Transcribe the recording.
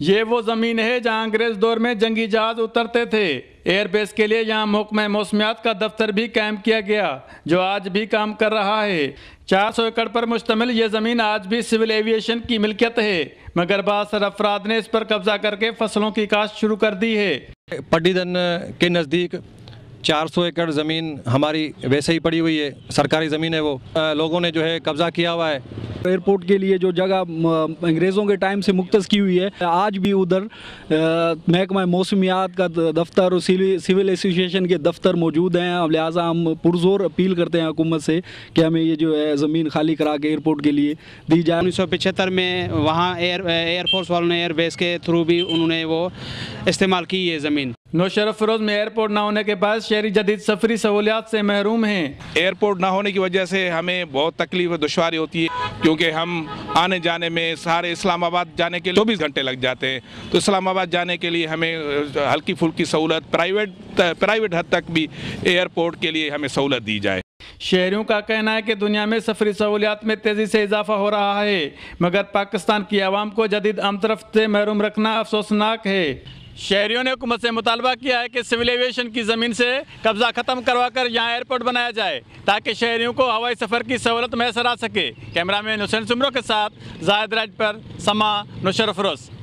ये वो ज़मीन है जहाँ अंग्रेज दौर में जंगी जहाज उतरते थे एयरबेस के लिए यहाँ महकमे मौसमियात का दफ्तर भी कायम किया गया जो आज भी काम कर रहा है 400 एकड़ पर मुश्तमिल ये ज़मीन आज भी सिविल एविएशन की मिल्कियत है मगर बासर अफराद ने इस पर कब्जा करके फसलों की काश्त शुरू कर दी है पड्डीदन के नज़दीक 400 एकड़ ज़मीन हमारी वैसे ही पड़ी हुई है सरकारी ज़मीन है वो लोगों ने जो है कब्ज़ा किया हुआ है एयरपोर्ट के लिए जो जगह अंग्रेज़ों के टाइम से मुख्त की हुई है आज भी उधर महकमा मौसमियात का दफ्तर और सिविल एसोसिएशन के दफ्तर मौजूद हैं लिहाजा हम पुरजोर अपील करते हैं हुकूमत से कि हमें ये जो है ज़मीन खाली करा के एयरपोर्ट के लिए दी जाए उन्नीस सौ पिछहत्तर में वहाँ एयर एयरफोर्स वालों ने एयरबेस के थ्रू भी उन्होंने वो इस्तेमाल की है ज़मीन नौशरफ फिरोज में एयरपोर्ट ना होने के बाद शहरी जदीद सफरी सहूलियात से महरूम हैं एयरपोर्ट ना होने की वजह से हमें बहुत तकलीफ और दुशारी होती है क्योंकि हम आने जाने में सारे इस्लामाबाद जाने के लिए चौबीस घंटे लग जाते हैं तो इस्लामाबाद जाने के लिए हमें हल्की फुल्की सहूलत प्राइवेट प्राइवेट हद तक भी एयरपोर्ट के लिए हमें सहूलत दी जाए शहरों का कहना है कि दुनिया में सफरी सहूलियात में तेज़ी से इजाफा हो रहा है मगर पाकिस्तान की आवाम को जदीद आमतरफ से महरूम रखना अफसोसनाक है शहरियों ने हुकूमत से मुतालबा किया है कि सिविल एविएशन की ज़मीन से कब्ज़ा ख़त्म करवा कर यहाँ एयरपोर्ट बनाया जाए ताकि शहरियों को हवाई सफ़र की सहूलत मैसर आ सके कैमरा मैन हुसैन सुमरों के साथ जायद राज पर समा नुशरफरोज़